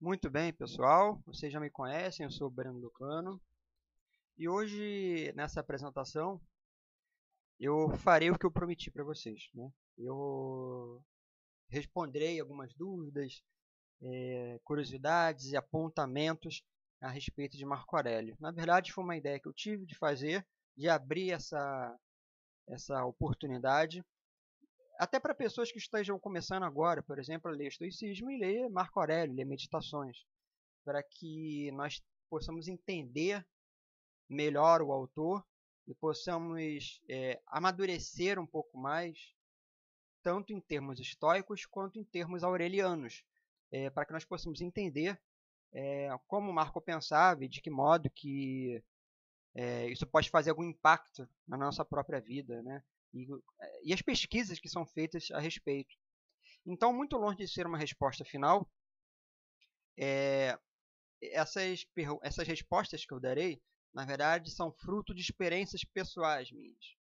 Muito bem, pessoal. Vocês já me conhecem, eu sou o Breno Lucano. E hoje, nessa apresentação, eu farei o que eu prometi para vocês. Né? Eu responderei algumas dúvidas, é, curiosidades e apontamentos a respeito de Marco Aurélio. Na verdade, foi uma ideia que eu tive de fazer, de abrir essa, essa oportunidade até para pessoas que estejam começando agora, por exemplo, a ler estoicismo e ler Marco Aurélio, ler meditações, para que nós possamos entender melhor o autor e possamos é, amadurecer um pouco mais, tanto em termos estoicos quanto em termos aurelianos, é, para que nós possamos entender é, como Marco pensava e de que modo que é, isso pode fazer algum impacto na nossa própria vida, né? e, e as pesquisas que são feitas a respeito. Então, muito longe de ser uma resposta final, é, essas, essas respostas que eu darei, na verdade, são fruto de experiências pessoais minhas.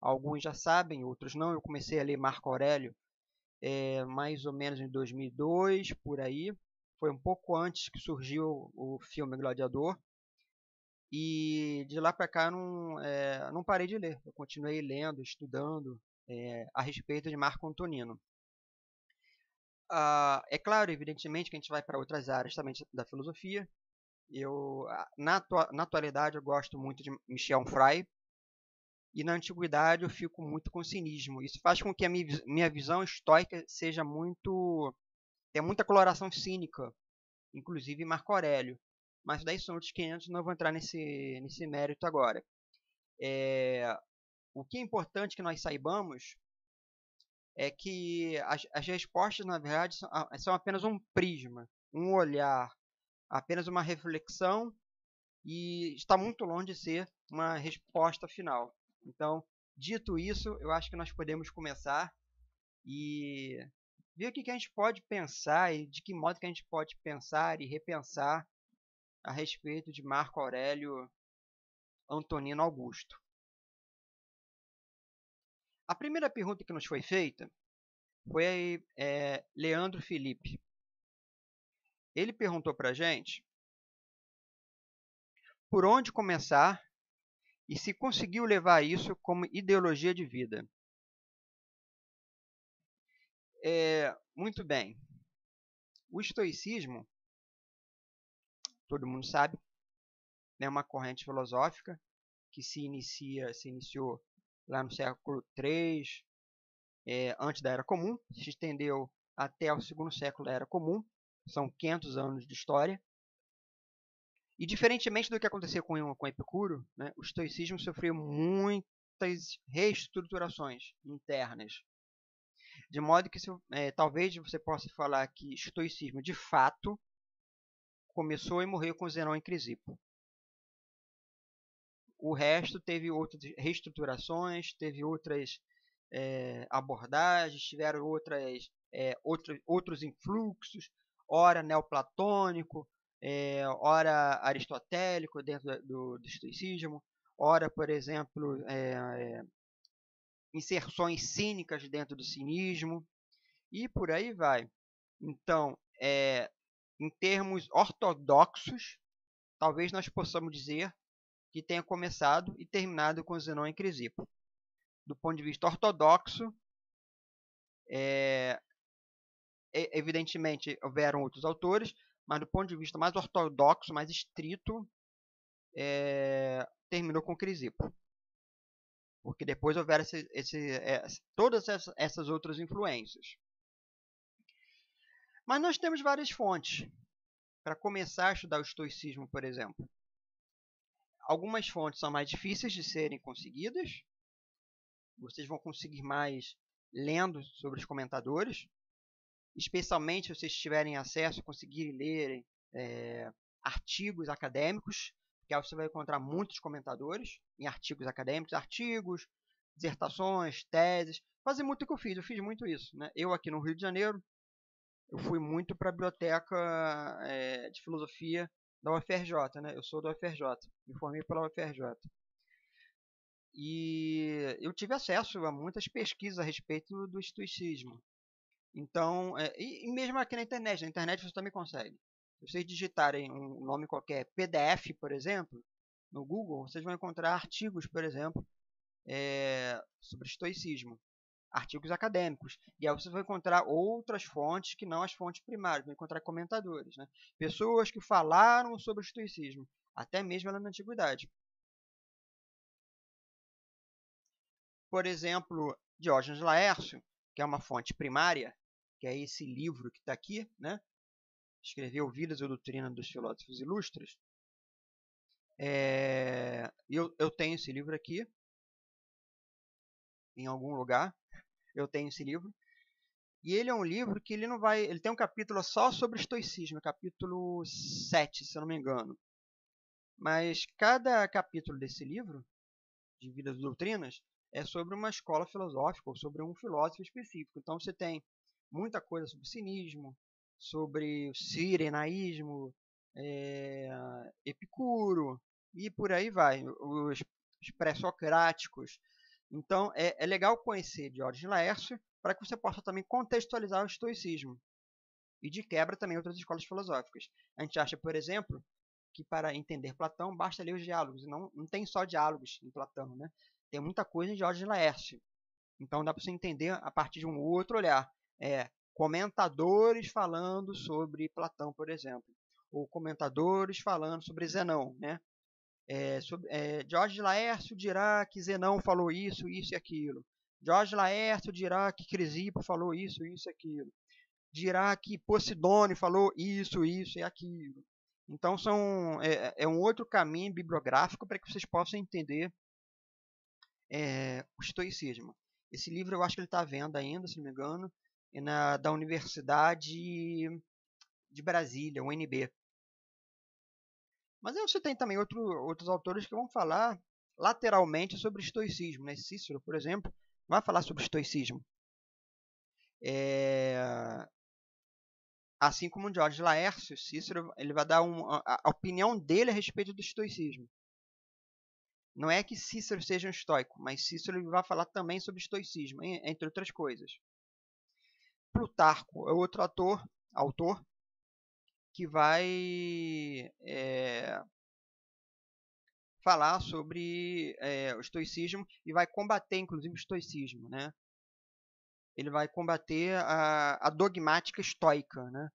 Alguns já sabem, outros não. Eu comecei a ler Marco Aurélio é, mais ou menos em 2002, por aí. Foi um pouco antes que surgiu o filme Gladiador. E de lá para cá eu não, é, não parei de ler. Eu continuei lendo, estudando é, a respeito de Marco Antonino. Ah, é claro, evidentemente, que a gente vai para outras áreas também da filosofia. Eu, ah, na, na atualidade, eu gosto muito de Michel Fry. E na antiguidade eu fico muito com cinismo. Isso faz com que a minha visão estoica seja muito. tenha muita coloração cínica, inclusive Marco Aurélio mas daí são outros 500, não vou entrar nesse, nesse mérito agora. É, o que é importante que nós saibamos é que as, as respostas, na verdade, são, ah, são apenas um prisma, um olhar, apenas uma reflexão e está muito longe de ser uma resposta final. Então, dito isso, eu acho que nós podemos começar e ver o que, que a gente pode pensar e de que modo que a gente pode pensar e repensar a respeito de Marco Aurélio Antonino Augusto. A primeira pergunta que nos foi feita foi é, Leandro Felipe. Ele perguntou para a gente por onde começar e se conseguiu levar isso como ideologia de vida. É, muito bem. O estoicismo todo mundo sabe, né, uma corrente filosófica que se inicia, se iniciou lá no século III, é, antes da Era Comum, se estendeu até o segundo século da Era Comum, são 500 anos de história. E diferentemente do que aconteceu com, com Epicuro, né, o estoicismo sofreu muitas reestruturações internas. De modo que se, é, talvez você possa falar que estoicismo de fato começou e morreu com Zenon em Crisipo. O resto teve outras reestruturações, teve outras é, abordagens, tiveram outras, é, outros, outros influxos, ora neoplatônico, é, ora aristotélico dentro do, do estoicismo, ora, por exemplo, é, é inserções cínicas dentro do cinismo, e por aí vai. Então, é, em termos ortodoxos, talvez nós possamos dizer que tenha começado e terminado com Zenon e Crisipo. Do ponto de vista ortodoxo, é, evidentemente houveram outros autores, mas do ponto de vista mais ortodoxo, mais estrito, é, terminou com Crisipo. Porque depois houveram esse, esse, é, todas essas outras influências. Mas nós temos várias fontes para começar a estudar o estoicismo, por exemplo. Algumas fontes são mais difíceis de serem conseguidas. Vocês vão conseguir mais lendo sobre os comentadores, especialmente se vocês tiverem acesso, conseguirem lerem é, artigos acadêmicos, que aí você vai encontrar muitos comentadores em artigos acadêmicos, artigos, dissertações, teses. Fazer muito o que eu fiz, eu fiz muito isso. Né? Eu aqui no Rio de Janeiro, eu fui muito para a biblioteca é, de filosofia da UFRJ, né? Eu sou da UFRJ, me formei pela UFRJ. E eu tive acesso a muitas pesquisas a respeito do estoicismo. Então, é, e, e, mesmo aqui na internet, na internet você também consegue. Se vocês digitarem um nome qualquer, PDF, por exemplo, no Google, vocês vão encontrar artigos, por exemplo, é, sobre estoicismo artigos acadêmicos. E aí você vai encontrar outras fontes que não as fontes primárias, vai encontrar comentadores, né? pessoas que falaram sobre o estoicismo, até mesmo lá na antiguidade. Por exemplo, Diógenes Laércio, que é uma fonte primária, que é esse livro que está aqui, né? escreveu Vidas e Doutrina dos Filósofos Ilustres. É... eu, eu tenho esse livro aqui, em algum lugar eu tenho esse livro. E ele é um hum. livro que ele não vai. Ele tem um capítulo só sobre estoicismo, é capítulo 7, se eu não me engano. Mas cada capítulo desse livro, de Vidas e Doutrinas, é sobre uma escola filosófica ou sobre um filósofo específico. Então você tem muita coisa sobre cinismo, sobre o sirenaísmo, é, Epicuro e por aí vai. Os pré-socráticos, então, é, é legal conhecer Diógenes Laércio para que você possa também contextualizar o estoicismo. E de quebra também outras escolas filosóficas. A gente acha, por exemplo, que para entender Platão basta ler os diálogos. Não, não tem só diálogos em Platão, né? Tem muita coisa em George Laércio. Então dá para você entender a partir de um outro olhar. É, comentadores falando sobre Platão, por exemplo. Ou comentadores falando sobre Zenão, né? É, eh, sobre, eh, é, Jorge Laércio dirá que Zenão falou isso, isso e aquilo. Jorge Laércio dirá que Crisipo falou isso, isso e aquilo. Dirá que Posidone falou isso, isso e aquilo. Então são, é, é um outro caminho bibliográfico para que vocês possam entender é, o estoicismo. Esse livro eu acho que ele está à venda ainda, se não me engano, é na, da Universidade de Brasília, UNB. Mas aí você tem também outro, outros autores que vão falar lateralmente sobre estoicismo. Né? Cícero, por exemplo, vai falar sobre estoicismo. É... Assim como Jorge Laércio, Cícero ele vai dar um, a, a opinião dele a respeito do estoicismo. Não é que Cícero seja um estoico, mas Cícero vai falar também sobre estoicismo, entre outras coisas. Plutarco é outro ator, autor que vai é, falar sobre é, o estoicismo e vai combater, inclusive, o estoicismo. Né? Ele vai combater a, a dogmática estoica. Né?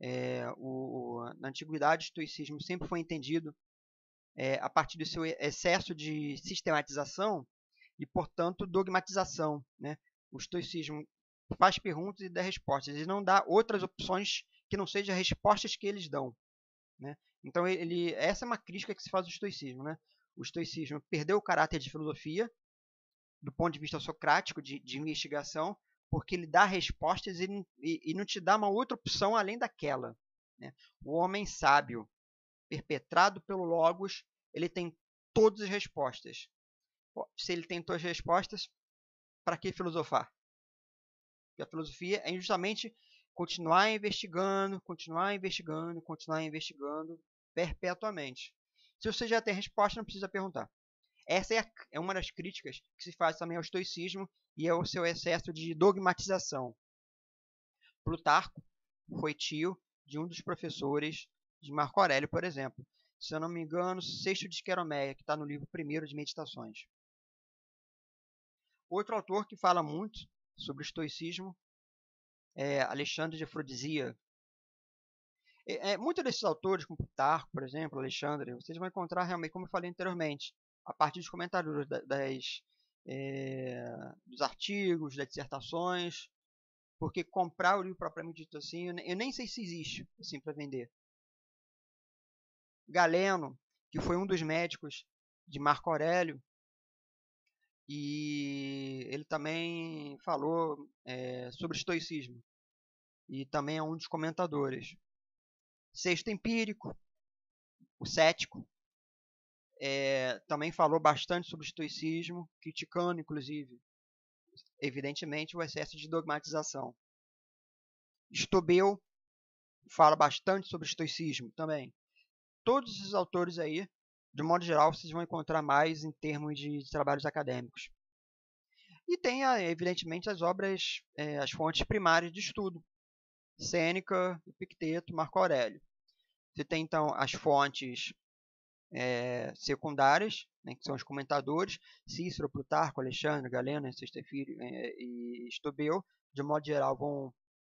É, o, na antiguidade, o estoicismo sempre foi entendido a partir do seu excesso de sistematização e, portanto, dogmatização. Né? O estoicismo faz perguntas e dá respostas. Ele não dá outras opções que não seja respostas que eles dão. Né? Então, ele, essa é uma crítica que se faz ao estoicismo. Né? O estoicismo perdeu o caráter de filosofia, do ponto de vista socrático, de, de investigação, porque ele dá respostas e, e, e, não te dá uma outra opção além daquela. Né? O homem sábio, perpetrado pelo Logos, ele tem todas as respostas. Se ele tem todas as respostas, para que filosofar? Porque a filosofia é justamente continuar investigando, continuar investigando, continuar investigando perpetuamente. Se você já tem a resposta, não precisa perguntar. Essa é, a, é uma das críticas que se faz também ao estoicismo e ao seu excesso de dogmatização. Plutarco foi tio de um dos professores de Marco Aurélio, por exemplo. Se eu não me engano, Sexto de Esqueroméia, que está no livro Primeiro de Meditações. Outro autor que fala muito sobre o estoicismo é, Alexandre de Afrodisia. É, é, Muitos desses autores, como Plutarco, por exemplo, Alexandre, vocês vão encontrar realmente, como eu falei anteriormente, a partir dos comentários das, é, dos artigos, das dissertações, porque comprar o livro propriamente dito assim, eu nem sei se existe assim para vender. Galeno, que foi um dos médicos de Marco Aurélio, e ele também falou é, sobre estoicismo e também é um dos comentadores. Sexto Empírico, o cético, é, também falou bastante sobre o estoicismo, criticando, inclusive, evidentemente, o excesso de dogmatização. Stobel fala bastante sobre o estoicismo também. Todos esses autores aí, de modo geral, vocês vão encontrar mais em termos de, de trabalhos acadêmicos. E tem, ah, evidentemente, as obras, é, as fontes primárias de estudo, Sêneca, Epicteto, Marco Aurélio. Você tem então as fontes é, secundárias, né, que são os comentadores, Cícero, Plutarco, Alexandre, Galeno, Sextefilho é, e Estobeu, de modo geral, vão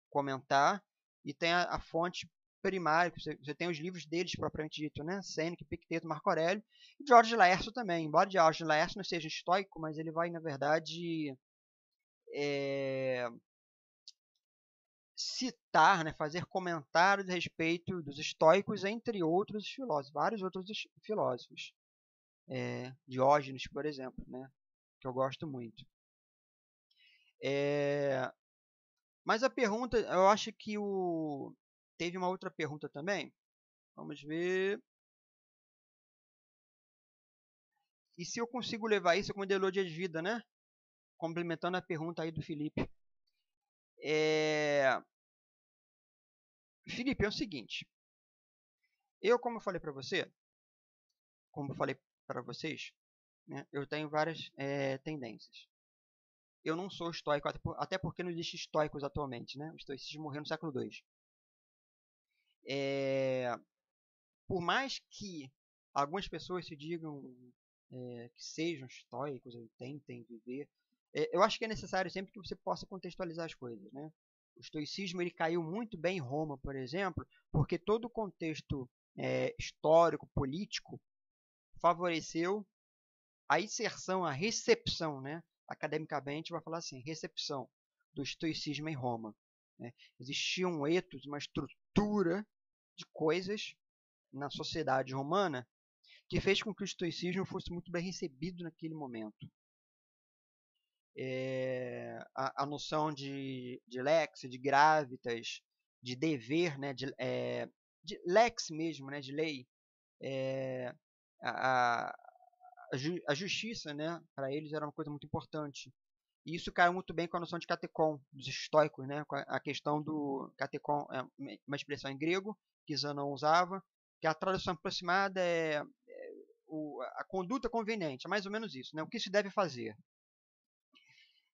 comentar. E tem a, a fonte primária, você, você, tem os livros deles propriamente dito, né? Sêneca, Epicteto, Marco Aurélio, e Jorge Laércio também. Embora Jorge Laércio não seja estoico, mas ele vai, na verdade, é, citar, né, fazer comentários a respeito dos estoicos, entre outros filósofos, vários outros filósofos. É, Diógenes, por exemplo, né, que eu gosto muito. É, mas a pergunta, eu acho que o teve uma outra pergunta também. Vamos ver. E se eu consigo levar isso como ideologia de vida, né? Complementando a pergunta aí do Felipe. É... Felipe, é o seguinte. Eu, como eu falei para você, como eu falei para vocês, né, eu tenho várias é, tendências. Eu não sou estoico, até porque não existe estoicos atualmente, né? O estoicismo morreu no século II. É, por mais que algumas pessoas se digam é, que sejam estoicos ou tentem viver, é, eu acho que é necessário sempre que você possa contextualizar as coisas, né? O estoicismo ele caiu muito bem em Roma, por exemplo, porque todo o contexto é, histórico, político, favoreceu a inserção, a recepção, né? academicamente vai falar assim, recepção do estoicismo em Roma. Né? Existia um etos, uma estrutura de coisas na sociedade romana que fez com que o estoicismo fosse muito bem recebido naquele momento é, a, a, noção de, de lex, de gravitas, de dever, né, de, é, de lex mesmo, né, de lei, é, a, a, ju, a, justiça, né, para eles era uma coisa muito importante. E isso caiu muito bem com a noção de catecon dos estoicos, né, com a, questão do uhum. catecon é uma expressão em grego que Zanon usava, que a tradução aproximada é, é, o, a conduta conveniente, é mais ou menos isso, né, o que se deve fazer.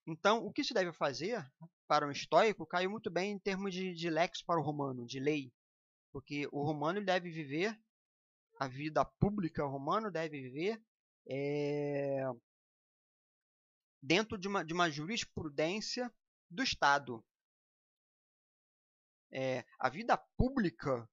Então, o que se deve fazer para um estoico caiu muito bem em termos de, de lex para o romano, de lei. Porque o romano deve viver a vida pública, o romano deve viver é, dentro de uma, de uma jurisprudência do Estado. É, a vida pública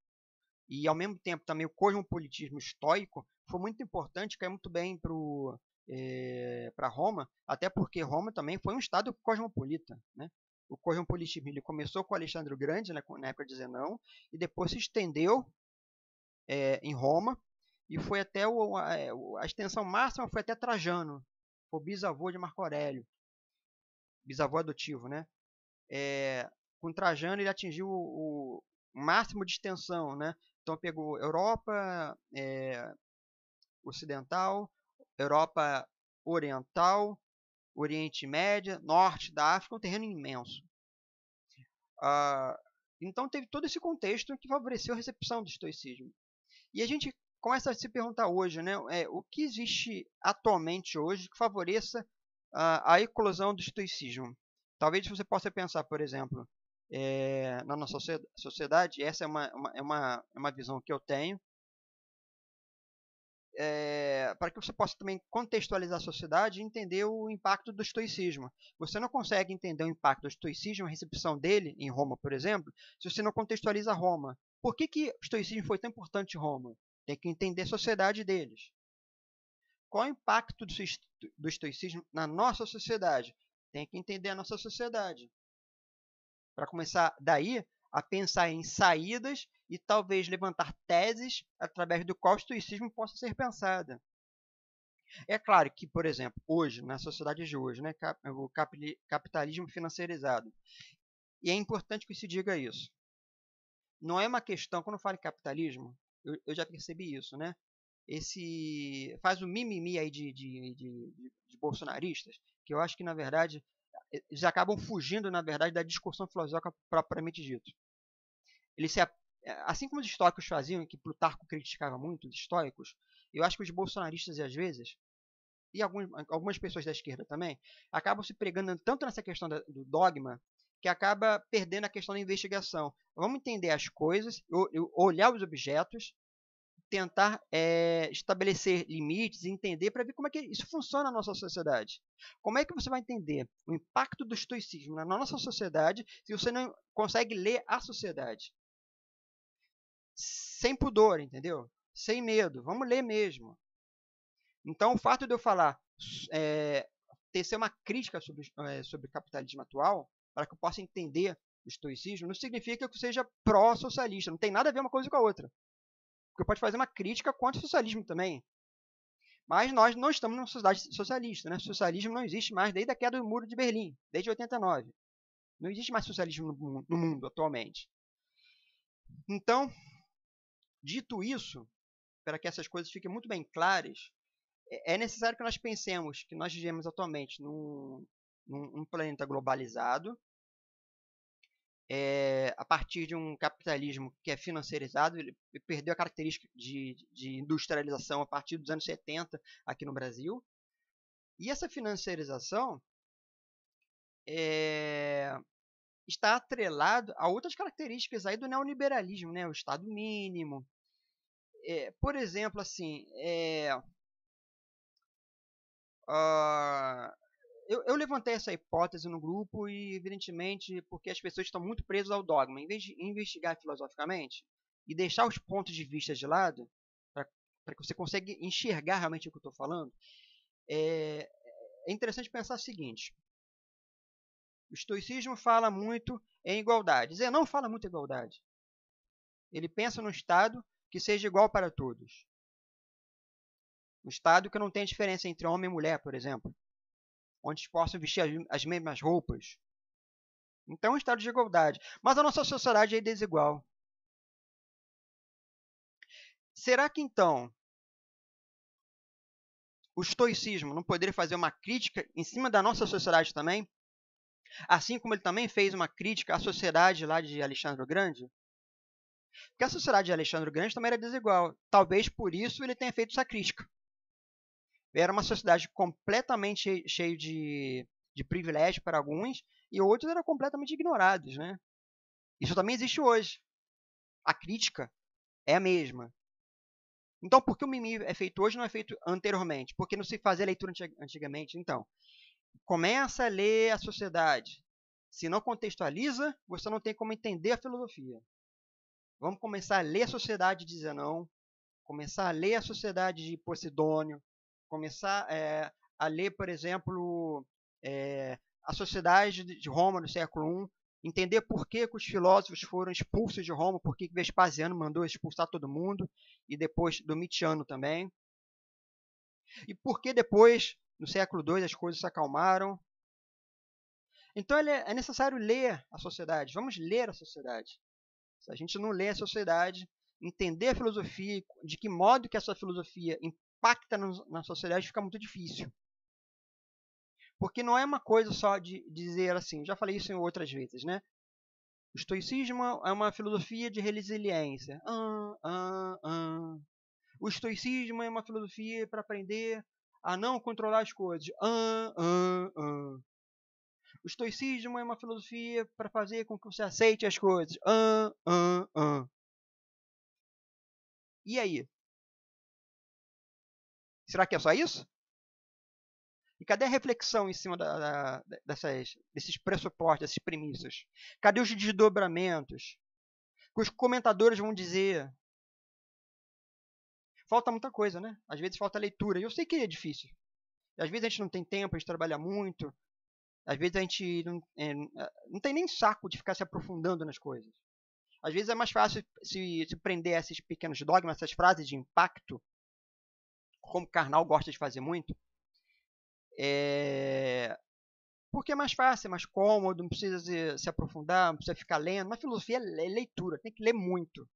e, ao mesmo tempo, também o cosmopolitismo estoico foi muito importante, caiu muito bem para o é, eh, para Roma, até porque Roma também foi um estado cosmopolita, né? O cosmopolitismo ele começou com Alexandre o Grande, né, na época de Zenão, e depois se estendeu é, em Roma, e foi até o, a, eh, a, extensão máxima foi até Trajano, foi o bisavô de Marco Aurélio, bisavô adotivo, né? É, com Trajano ele atingiu o, o, máximo de extensão, né? Então pegou Europa é, Ocidental, Europa Oriental, Oriente Médio, Norte da África, é um terreno imenso. Uh, então teve todo esse contexto que favoreceu a recepção do estoicismo. E a gente começa a se perguntar hoje, né, é, o que existe atualmente hoje que favoreça uh, a eclosão do estoicismo? Talvez você possa pensar, por exemplo, é, na nossa sociedade, essa é uma, uma, é, uma, é uma visão que eu tenho, é, para que você possa também contextualizar a sociedade e entender o impacto do estoicismo. Você não consegue entender o impacto do estoicismo, a recepção dele em Roma, por exemplo, se você não contextualiza Roma. Por que, que o estoicismo foi tão importante em Roma? Tem que entender a sociedade deles. Qual é o impacto do estoicismo na nossa sociedade? Tem que entender a nossa sociedade. Para começar daí, a pensar em saídas e talvez levantar teses através do qual o estoicismo possa ser pensada. É claro que, por exemplo, hoje, na sociedade de hoje, né, o capitalismo financiarizado, e é importante que se diga isso, não é uma questão, quando fala falo em capitalismo, eu, eu já percebi isso, né? Esse faz o um mimimi aí de, de, de, de bolsonaristas, que eu acho que, na verdade, eh, eles acabam fugindo, na verdade, da discussão filosófica propriamente dito. Ele se, assim como os estoicos faziam, que Plutarco criticava muito os estoicos, eu acho que os bolsonaristas, às vezes, e algumas, algumas pessoas da esquerda também, acabam se pregando tanto nessa questão da, do dogma que acaba perdendo a questão da investigação. Vamos entender as coisas, olhar os objetos, tentar é, estabelecer limites, entender para ver como é que isso funciona na nossa sociedade. Como é que você vai entender o impacto do estoicismo na nossa sociedade se você não consegue ler a sociedade? sem pudor, entendeu? Sem medo. Vamos ler mesmo. Então, o fato de eu falar, é, tecer uma crítica sobre, é, sobre o capitalismo atual, para que eu possa entender o estoicismo, não significa que eu seja pró-socialista. Não tem nada a ver uma coisa com a outra. Porque pode fazer uma crítica contra o socialismo também. Mas nós não estamos numa sociedade socialista. Né? Socialismo não existe mais desde a queda do Muro de Berlim, desde 89. Não existe mais socialismo no mundo atualmente. Então, Dito isso, para que essas coisas fiquem muito bem claras, é, é necessário que nós pensemos que nós vivemos atualmente num, num, planeta globalizado, é, a partir de um capitalismo que é financiarizado, ele perdeu a característica de, de industrialização a partir dos anos 70 aqui no Brasil. E essa financiarização é, está atrelado a outras características aí do neoliberalismo, né? O Estado mínimo. É, por exemplo, assim, é, uh, eu, eu, levantei essa hipótese no grupo e, evidentemente, porque as pessoas estão muito presas ao dogma. Em vez de investigar filosoficamente e deixar os pontos de vista de lado, para que você consiga enxergar realmente o que eu estou falando, é, é interessante pensar o seguinte. O estoicismo fala muito em igualdade. Zé não fala muito em igualdade. Ele pensa num Estado que seja igual para todos. Um Estado que não tenha diferença entre homem e mulher, por exemplo. Onde possam vestir as mesmas roupas. Então, é um Estado de igualdade. Mas a nossa sociedade é desigual. Será que então o estoicismo não poderia fazer uma crítica em cima da nossa sociedade também? Assim como ele também fez uma crítica à sociedade lá de Alexandre o Grande. Porque a sociedade de Alexandre o Grande também era desigual. Talvez por isso ele tenha feito essa crítica. Era uma sociedade completamente cheia de, de privilégio para alguns e outros eram completamente ignorados. Né? Isso também existe hoje. A crítica é a mesma. Então, por que o mimimi é feito hoje e não é feito anteriormente? Porque não se fazia leitura antigamente? Então, começa a ler a sociedade. Se não contextualiza, você não tem como entender a filosofia. Vamos começar a ler a sociedade de Zenão, começar a ler a sociedade de Posidônio, começar é, a ler, por exemplo, é, a sociedade de Roma no século I, entender por que, que, os filósofos foram expulsos de Roma, por que, que Vespasiano mandou expulsar todo mundo, e depois Domitiano também. E por que depois no século II as coisas se acalmaram. Então é, é necessário ler a sociedade. Vamos ler a sociedade. Se a gente não lê a sociedade, entender a filosofia, de que modo que essa filosofia impacta na sociedade, fica muito difícil. Porque não é uma coisa só de dizer assim, já falei isso em outras vezes, né? O estoicismo é uma filosofia de resiliência. Ah, ah, ah. O estoicismo é uma filosofia para aprender a não controlar as coisas. Ah, ah, ah. O estoicismo é uma filosofia para fazer com que você aceite as coisas. Ah, ah, ah. E aí? Será que é só isso? E cadê a reflexão em cima da, da, dessas, desses pressupostos, dessas premissas? Cadê os desdobramentos? Que os comentadores vão dizer? falta muita coisa, né? Às vezes falta leitura. E eu sei que é difícil. Às vezes a gente não tem tempo, a gente trabalha muito. Às vezes a gente não, é, não tem nem saco de ficar se aprofundando nas coisas. Às vezes é mais fácil se, se prender a esses pequenos dogmas, essas frases de impacto, como Karnal gosta de fazer muito. É... Porque é mais fácil, é mais cômodo, não precisa se, se aprofundar, não precisa ficar lendo. Mas filosofia é, é leitura, tem que ler muito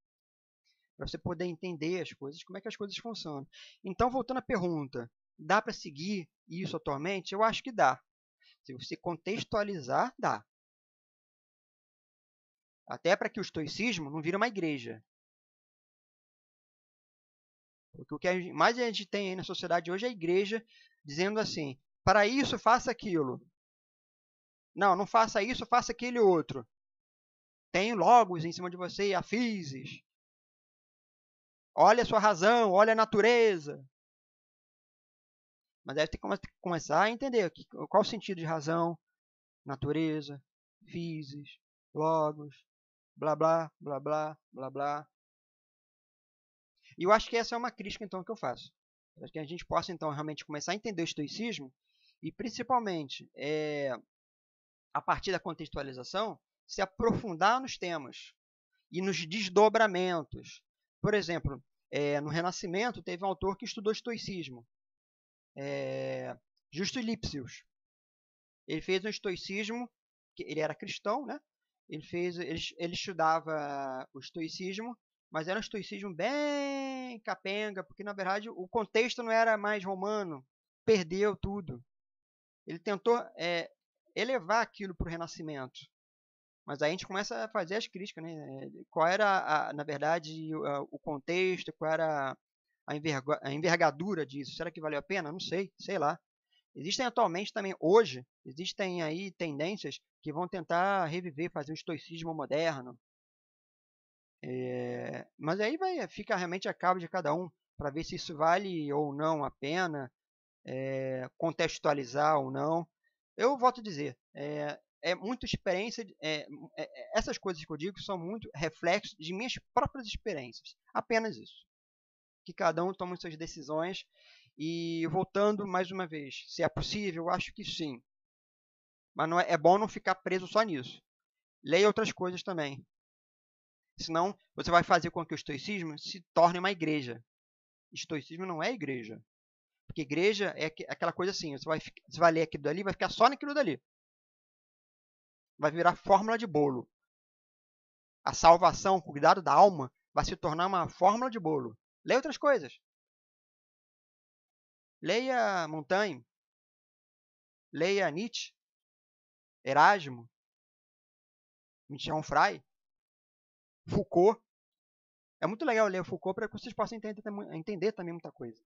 para você poder entender as coisas, como é que as coisas funcionam. Então, voltando à pergunta, dá para seguir isso atualmente? Eu acho que dá. Se você contextualizar, dá. Até para que o estoicismo não vire uma igreja. Porque o que mais a gente tem aí na sociedade hoje é a igreja dizendo assim: para isso faça aquilo. Não, não faça isso, faça aquele outro. Tem logos em cima de você, afizes. Olha a sua razão, olha a natureza. Mas deve ter que começar a entender qual o sentido de razão, natureza, physis, logos, blá blá, blá blá, blá blá. E eu acho que essa é uma crítica então que eu faço. Para que a gente possa então realmente começar a entender o estoicismo e principalmente é, a partir da contextualização se aprofundar nos temas e nos desdobramentos por exemplo, é, no Renascimento teve um autor que estudou estoicismo, é, Justo Lipsius. Ele fez um estoicismo, ele era cristão, né? Ele, fez, ele, ele estudava o estoicismo, mas era um estoicismo bem capenga, porque na verdade o contexto não era mais romano, perdeu tudo. Ele tentou é, elevar aquilo para o Renascimento. Mas aí a gente começa a fazer as críticas, né? Qual era, a, na verdade, o contexto, qual era a envergadura disso? Será que valeu a pena? Não sei, sei lá. Existem atualmente também, hoje, existem aí tendências que vão tentar reviver, fazer um estoicismo moderno. É, mas aí vai, fica realmente a cabo de cada um para ver se isso vale ou não a pena, é, contextualizar ou não. Eu volto a dizer, é, é muito experiência. É, é, é, essas coisas que eu digo são muito reflexos de minhas próprias experiências. Apenas isso. Que cada um toma suas decisões. E voltando mais uma vez, se é possível, eu acho que sim. Mas não é, é bom não ficar preso só nisso. Leia outras coisas também. Senão, você vai fazer com que o estoicismo se torne uma igreja. Estoicismo não é igreja. Porque igreja é aquela coisa assim, você vai, você vai ler aquilo dali, vai ficar só naquilo dali vai virar fórmula de bolo. A salvação, o cuidado da alma, vai se tornar uma fórmula de bolo. Leia outras coisas. Leia Montaigne. Leia Nietzsche. Erasmo. Michel Fry. Foucault. É muito legal ler Foucault para que vocês possam entender, entender também muita coisa.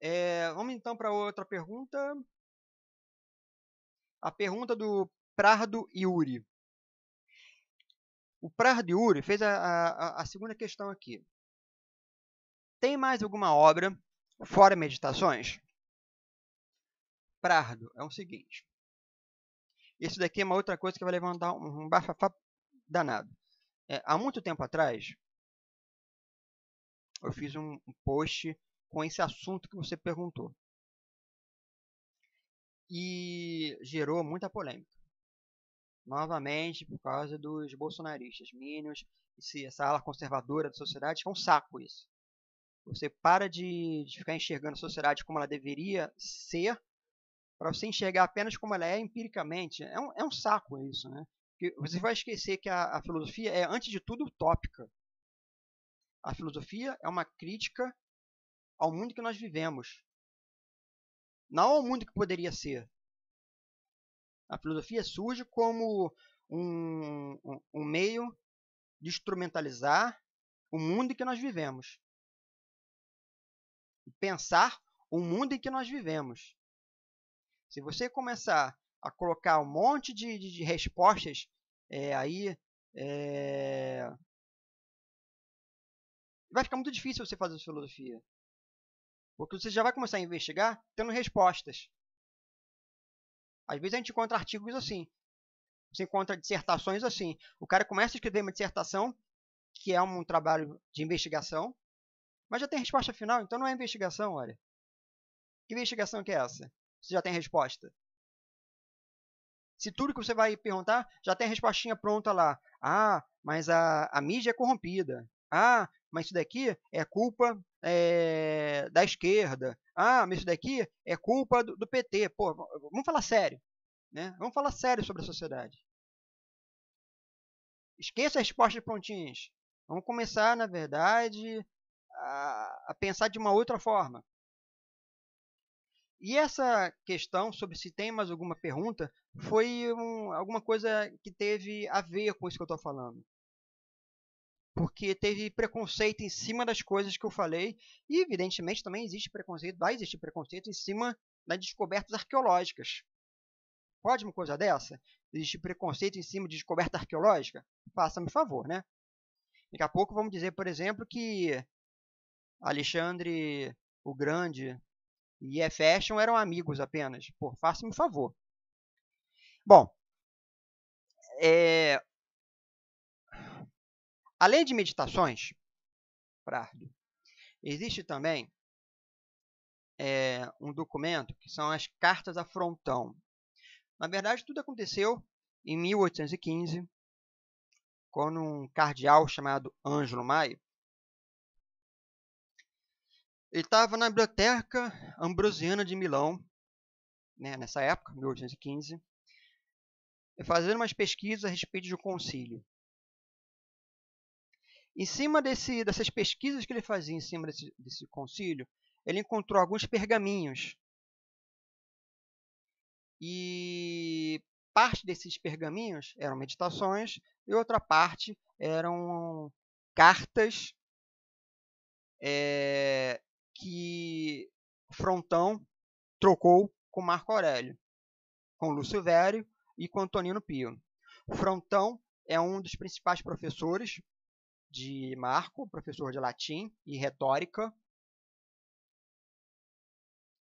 É, vamos então para outra pergunta. A pergunta do Prardo Yuri. O Prardo Yuri fez a, a, a segunda questão aqui. Tem mais alguma obra fora meditações? Prardo, é o seguinte. Isso daqui é uma outra coisa que vai levantar um, um bafafá danado. É, há muito tempo atrás, eu fiz um post com esse assunto que você perguntou e gerou muita polêmica. Novamente, por causa dos bolsonaristas, mínimos, essa ala conservadora da sociedade, que é um saco isso. Você para de, de ficar enxergando a sociedade como ela deveria ser, para você enxergar apenas como ela é empiricamente. É um, é um saco isso, né? Porque você vai esquecer que a, a filosofia é, antes de tudo, utópica. A filosofia é uma crítica ao mundo que nós vivemos não ao mundo que poderia ser. A filosofia surge como um, um, meio de instrumentalizar o mundo em que nós vivemos. Pensar o mundo em que nós vivemos. Se você começar a colocar um monte de, de, de respostas é, aí, é... vai ficar muito difícil você fazer filosofia. Porque você já vai começar a investigar tendo respostas. Às vezes a gente encontra artigos assim. Você encontra dissertações assim. O cara começa a escrever uma dissertação, que é um trabalho de investigação, mas já tem resposta final, então não é investigação, olha. Que investigação que é essa? Você já tem resposta. Se tudo que você vai perguntar já tem a respostinha pronta lá. Ah, mas a, a mídia é corrompida. Ah, mas isso daqui é culpa é, da esquerda. Ah, mas isso daqui é culpa do, do, PT. Pô, vamos falar sério. Né? Vamos falar sério sobre a sociedade. Esqueça as respostas prontinhas. Vamos começar, na verdade, a, a pensar de uma outra forma. E essa questão sobre se tem mais alguma pergunta foi um, alguma coisa que teve a ver com isso que eu estou falando porque teve preconceito em cima das coisas que eu falei, e evidentemente também existe preconceito, vai existir preconceito em cima das descobertas arqueológicas. Pode uma coisa dessa? Existe preconceito em cima de descoberta arqueológica? Faça-me favor, né? Daqui a pouco vamos dizer, por exemplo, que Alexandre o Grande e Efestion eram amigos apenas. Pô, faça-me favor. Bom, é, Além de meditações, Prado, existe também é, um documento que são as cartas a Frontão. Na verdade, tudo aconteceu em 1815, quando um cardeal chamado Ângelo Maio ele estava na biblioteca ambrosiana de Milão, né, nessa época, 1815, fazendo umas pesquisas a respeito de um concílio. Em cima desse, dessas pesquisas que ele fazia em cima desse, desse concílio, ele encontrou alguns pergaminhos. E parte desses pergaminhos eram meditações e outra parte eram cartas é, que Frontão trocou com Marco Aurélio, com Lúcio Vério e com Antonino Pio. Frontão é um dos principais professores de Marco, professor de latim e retórica.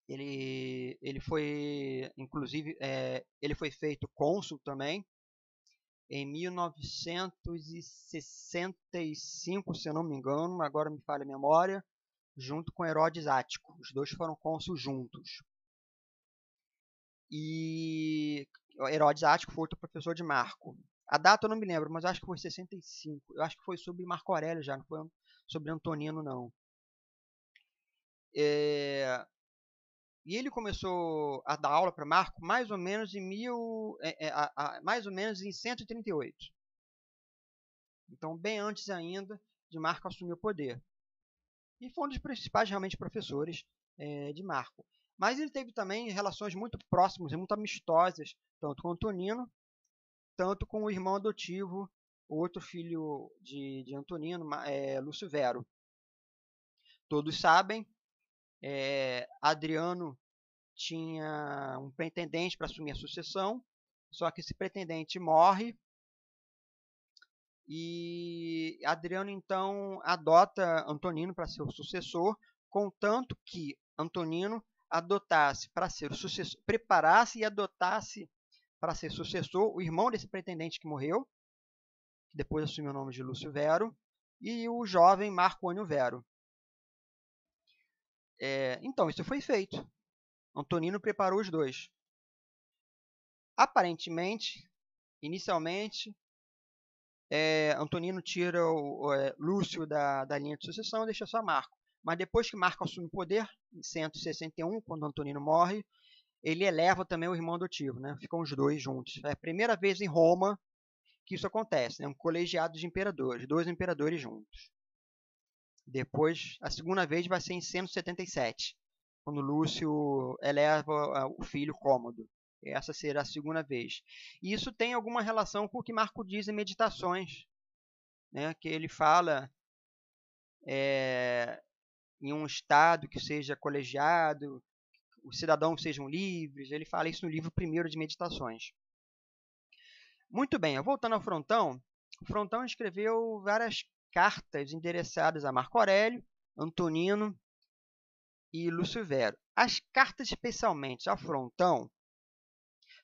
Ele, ele foi, inclusive, é, ele foi feito cônsul também em 1965, se eu não me engano, agora me falha a memória, junto com Herodes Ático. Os dois foram cônsul juntos. E Herodes Ático foi outro professor de Marco. A data eu não me lembro, mas acho que foi 65. Eu acho que foi sobre Marco Aurélio já, não foi sobre Antonino, não. É... E ele começou a dar aula para Marco mais ou menos em mil, é, é, a, a, mais ou menos em 138. Então, bem antes ainda de Marco assumir o poder. E foi um dos principais realmente professores é, de Marco. Mas ele teve também relações muito próximas e muito amistosas, tanto com Antonino tanto com o irmão adotivo, outro filho de, de Antonino, é, Lúcio Vero. Todos sabem, é, Adriano tinha um pretendente para assumir a sucessão, só que esse pretendente morre e Adriano então adota Antonino para ser o sucessor, contanto que Antonino adotasse para ser o sucessor, preparasse e adotasse para ser sucessor o irmão desse pretendente que morreu, que depois assumiu o nome de Lúcio Vero, e o jovem Marco Antônio Vero. É, então, isso foi feito. Antonino preparou os dois. Aparentemente, inicialmente, é, Antonino tira o, o é, Lúcio da, da linha de sucessão e deixa só Marco. Mas depois que Marco assume o poder, em 161, quando Antonino morre, ele eleva também o irmão adotivo, né? Ficam os dois juntos. É a primeira vez em Roma que isso acontece, né? Um colegiado de imperadores, dois imperadores juntos. Depois, a segunda vez vai ser em 177, quando Lúcio eleva ah, o filho Cômodo. Essa será a segunda vez. E isso tem alguma relação com o que Marco diz em Meditações, né? Que ele fala é, em um estado que seja colegiado, os cidadãos sejam livres. Ele fala isso no livro primeiro de Meditações. Muito bem, voltando ao Frontão, Frontão escreveu várias cartas endereçadas a Marco Aurélio, Antonino e Lúcio Vero. As cartas, especialmente a Frontão,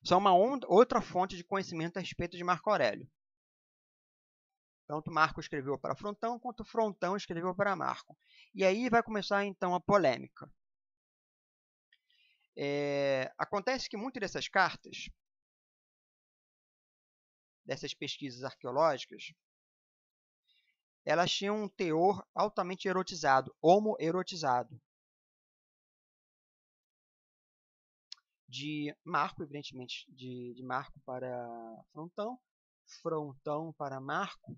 são uma outra fonte de conhecimento a respeito de Marco Aurélio. Tanto Marco escreveu para Frontão, quanto Frontão escreveu para Marco. E aí vai começar então a polêmica. É, acontece que muitas dessas cartas, dessas pesquisas arqueológicas, elas tinham um teor altamente erotizado, homoerotizado. De Marco, evidentemente, de, de Marco para Frontão, Frontão para Marco,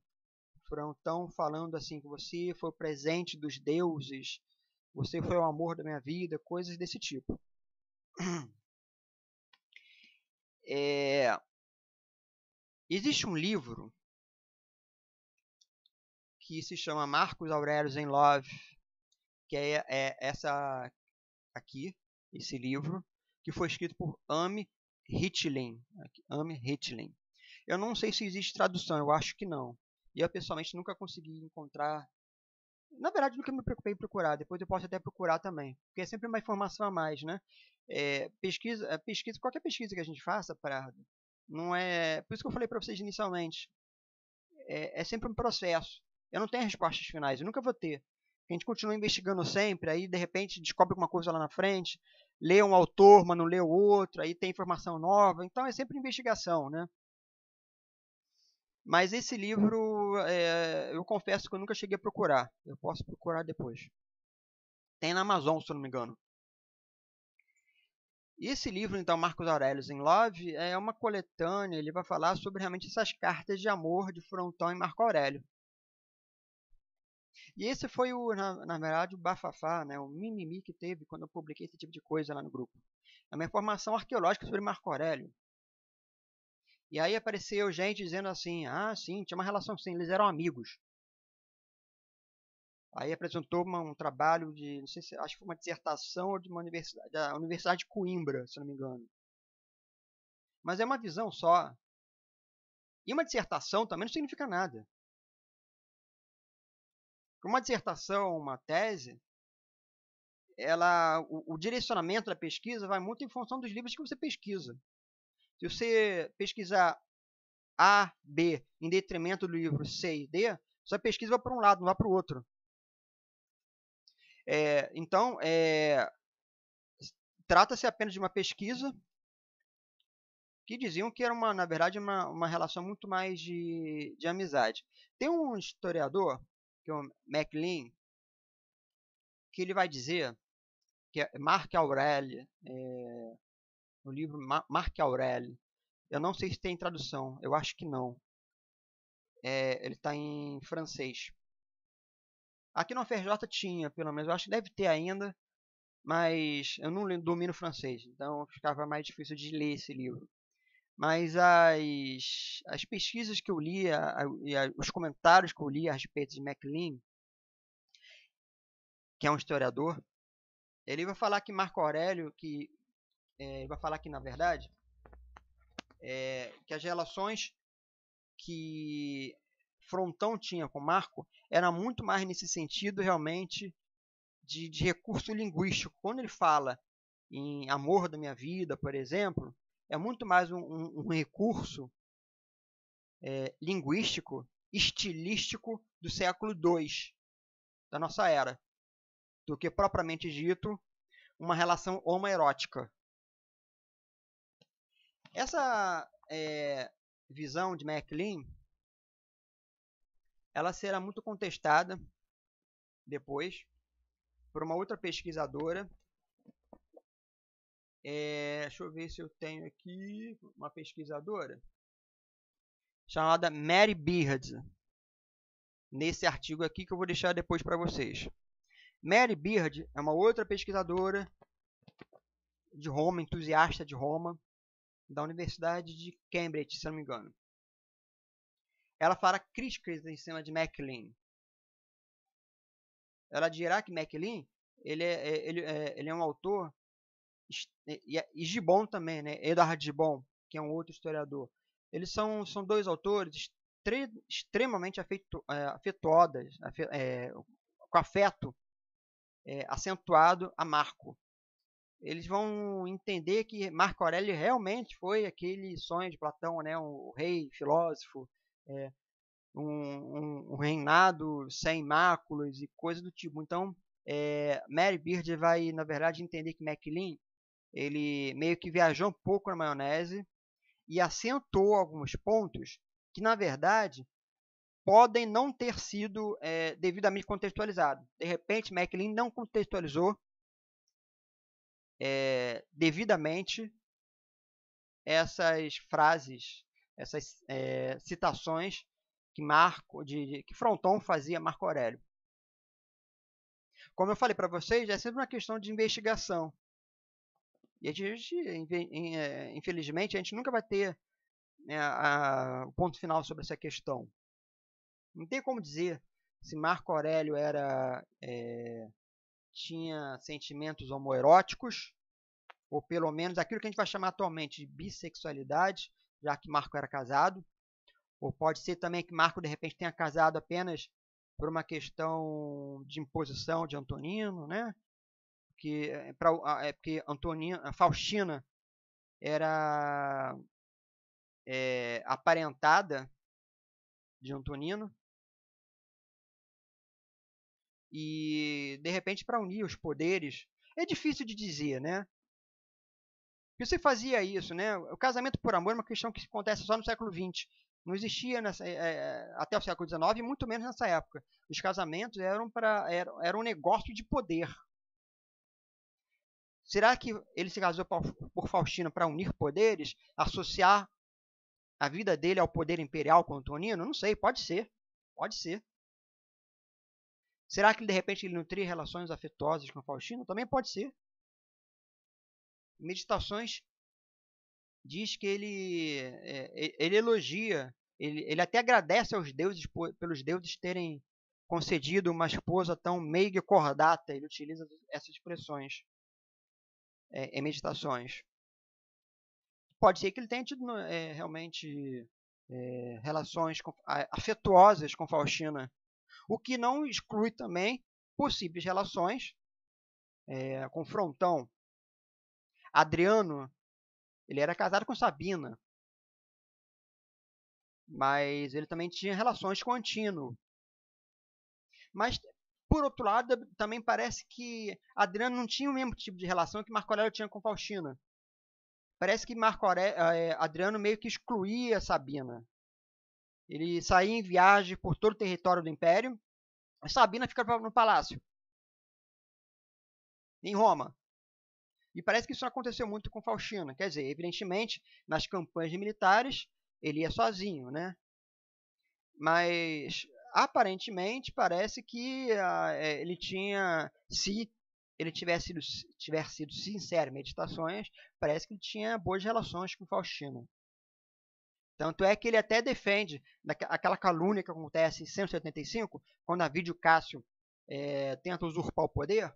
Frontão falando assim que você foi o presente dos deuses, você foi o amor da minha vida, coisas desse tipo. É, existe um livro que se chama Marcos Aurelius em Love, que é, é, essa aqui, esse livro, que foi escrito por Amy Hitlin. Amy Hitlin. Eu não sei se existe tradução, eu acho que não. E eu pessoalmente nunca consegui encontrar na verdade, nunca me preocupei em procurar, depois eu posso até procurar também, porque é sempre uma informação a mais, né? É, pesquisa, é, pesquisa, qualquer pesquisa que a gente faça, Parado, não é. Por isso que eu falei para vocês inicialmente, é, é, sempre um processo. Eu não tenho respostas finais, eu nunca vou ter. A gente continua investigando sempre, aí de repente descobre alguma coisa lá na frente, lê um autor, mas não lê o outro, aí tem informação nova, então é sempre investigação, né? Mas esse hum. livro, é, eu confesso que eu nunca cheguei a procurar. Eu posso procurar depois. Tem na Amazon, se eu não me engano. E esse livro, então, Marcos Aurelius in Love, é uma coletânea. Ele vai falar sobre realmente essas cartas de amor de Frontão e Marco Aurélio. E esse foi, o, na, na, verdade, o bafafá, né, o mimimi que teve quando eu publiquei esse tipo de coisa lá no grupo. É uma informação arqueológica sobre Marco Aurélio. E aí apareceu gente dizendo assim: ah, sim, tinha uma relação sim, eles eram amigos. Aí apresentou uma, um trabalho de, não sei se, acho que foi uma dissertação de uma universidade, da Universidade de Coimbra, se não me engano. Mas é uma visão só. E uma dissertação também não significa nada. Uma dissertação, uma tese, ela, o, o direcionamento da pesquisa vai muito em função dos livros que você pesquisa. Se você pesquisar A, B em detrimento do livro C e D, sua pesquisa vai para um lado, não vai para o outro. É, então, é, trata-se apenas de uma pesquisa que diziam que era, uma, na verdade, uma, uma relação muito mais de, de amizade. Tem um historiador, que é o MacLean, que ele vai dizer que Marc Aurélio é, é no livro Marc Aurélio. Eu não sei se tem tradução, eu acho que não. É, ele está em francês. Aqui no FJ tinha, pelo menos, eu acho que deve ter ainda, mas eu não domino francês, então ficava mais difícil de ler esse livro. Mas as, as pesquisas que eu li e os comentários que eu li a respeito de MacLean, que é um historiador, ele vai falar que Marco Aurélio, que é, vai falar aqui na verdade, é, que as relações que Frontão tinha com Marco era muito mais nesse sentido realmente de, de recurso linguístico. Quando ele fala em amor da minha vida, por exemplo, é muito mais um, um, um recurso é, linguístico, estilístico do século II, da nossa era, do que propriamente dito uma relação homoerótica. Essa é, visão de MacLean ela será muito contestada depois por uma outra pesquisadora. É, deixa eu ver se eu tenho aqui uma pesquisadora chamada Mary Beard. Nesse artigo aqui que eu vou deixar depois para vocês. Mary Beard é uma outra pesquisadora de Roma, entusiasta de Roma, da Universidade de Cambridge, se não me engano. Ela fará críticas em cima de MacLean. Ela dirá que MacLean ele é, é ele, é, ele é um autor é, e, Gibbon também, né? Edward Gibbon, que é um outro historiador. Eles são, são dois autores extremamente afetu, é, é, com afeto é, acentuado a Marco eles vão entender que Marco Aurélio realmente foi aquele sonho de Platão, né? um rei filósofo, é, um, um, reinado sem máculas e coisa do tipo. Então, é, Mary Beard vai, na verdade, entender que Maclean ele meio que viajou um pouco na maionese e acentuou alguns pontos que, na verdade, podem não ter sido é, devidamente contextualizados. De repente, Maclean não contextualizou é, devidamente essas frases, essas é, citações que Marco, de, de, que Fronton fazia Marco Aurélio. Como eu falei para vocês, é sempre uma questão de investigação. E a gente, eh, infelizmente, a gente nunca vai ter né, a, o ponto final sobre essa questão. Não tem como dizer se Marco Aurélio era é, tinha sentimentos homoeróticos, ou pelo menos aquilo que a gente vai chamar atualmente de bissexualidade, já que Marco era casado. Ou pode ser também que Marco, de repente, tenha casado apenas por uma questão de imposição de Antonino, né? Que, eh, pra, é porque Antonino, Faustina era é, aparentada de Antonino e de repente para unir os poderes. É difícil de dizer, né? Porque você fazia isso, né? O casamento por amor é uma questão que acontece só no século XX. Não existia nessa, é, é até o século XIX, e muito menos nessa época. Os casamentos eram para era, era um negócio de poder. Será que ele se casou por Faustino para unir poderes, associar a vida dele ao poder imperial com Antonino? Não sei, pode ser. Pode ser. Será que de repente ele nutria relações afetuosas com a Faustina? Também pode ser. Meditações diz que ele, é, ele elogia, ele, ele até agradece aos deuses pelos deuses terem concedido uma esposa tão meiga e cordata. Ele utiliza essas expressões é, em meditações. Pode ser que ele tenha tido é, realmente é, relações com, afetuosas com Faustina o que não exclui também possíveis relações. É, confrontão. Adriano, ele era casado com Sabina, mas ele também tinha relações com Antino. Mas, por outro lado, também parece que Adriano não tinha o mesmo tipo de relação que Marco Aurélio tinha com Faustina. Parece que Marco Aurélio, é, Adriano meio que excluía Sabina. Ele saía em viagem por todo o território do Império. A Sabina ficava no palácio, em Roma. E parece que isso aconteceu muito com Faustina. Quer dizer, evidentemente, nas campanhas militares, ele ia sozinho, né? Mas aparentemente parece que ah, é, ele tinha, se ele tivesse sido, sido sincero em meditações, parece que ele tinha boas relações com Faustino. Tanto é que ele até defende aquela calúnia que acontece em 175, quando a Vídeo Cássio é, tenta usurpar o poder,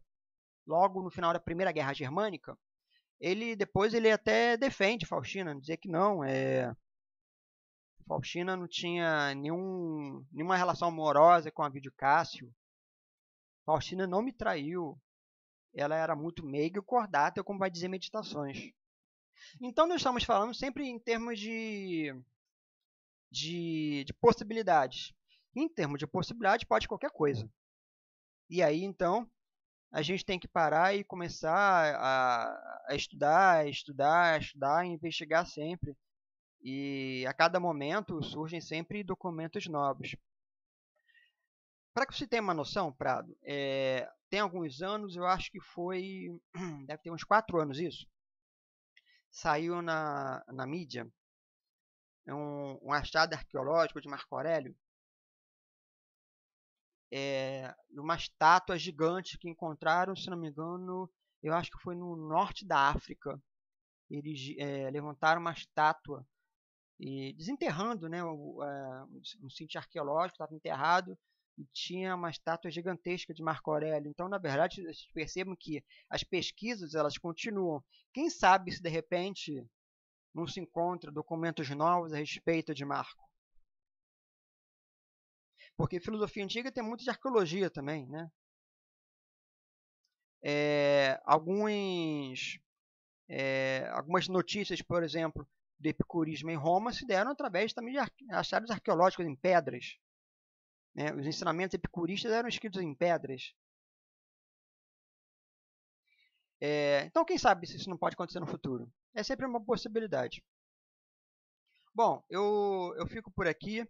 logo no final da Primeira Guerra Germânica. Ele depois ele até defende Faustina, dizer que não, é, Faustina não tinha nenhum, nenhuma relação amorosa com a Vídeo Cássio. Faustina não me traiu. Ela era muito meiga e cordata, como vai dizer Meditações. Então nós estamos falando sempre em termos de, de, de possibilidades. Em termos de possibilidade, pode qualquer coisa. E aí, então, a gente tem que parar e começar a, a estudar, a estudar, a estudar, a investigar sempre. E a cada momento surgem sempre documentos novos. Para que você tenha uma noção, Prado, é, tem alguns anos, eu acho que foi. Deve ter uns 4 anos isso saiu na, na mídia é um, um achado arqueológico de Marco Aurélio é, uma estátua gigante que encontraram, se não me engano, eu acho que foi no norte da África. Eles é, levantaram uma estátua e desenterrando, né, é, um sítio arqueológico estava enterrado e tinha uma estátua gigantesca de Marco Aurélio. Então, na verdade, vocês percebam que as pesquisas elas continuam. Quem sabe se de repente não se encontra documentos novos a respeito de Marco? Porque filosofia antiga tem muito de arqueologia também, né? É, alguns, é, algumas notícias, por exemplo, do epicurismo em Roma se deram através também de achados arqueológicos em pedras. Né? Os ensinamentos epicuristas eram escritos em pedras. É, então, quem sabe se isso não pode acontecer no futuro? É sempre uma possibilidade. Bom, eu, eu fico por aqui.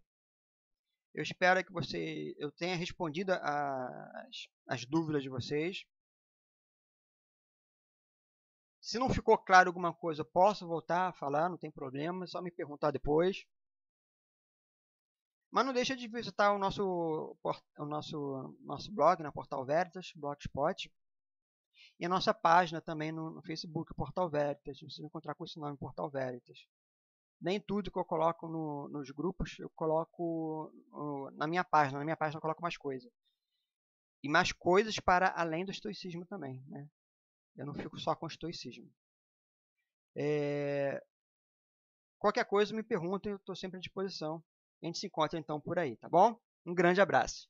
Eu espero que você, eu tenha respondido as, as dúvidas de vocês. Se não ficou claro alguma coisa, posso voltar a falar, não tem problema, é só me perguntar depois. Mas não deixa de visitar o nosso, o nosso, nosso blog, na né, Portal Veritas, Blogspot. E a nossa página também no, no Facebook, Portal Veritas. Vocês vão encontrar com esse nome, Portal Veritas. Nem tudo que eu coloco no, nos grupos, eu coloco na minha página. Na minha página eu coloco mais coisas E mais coisas para além do estoicismo também. Né? Eu não fico só com o estoicismo. É... Qualquer coisa me pergunta eu estou sempre à disposição. A gente se encontra então por aí, tá bom? Um grande abraço.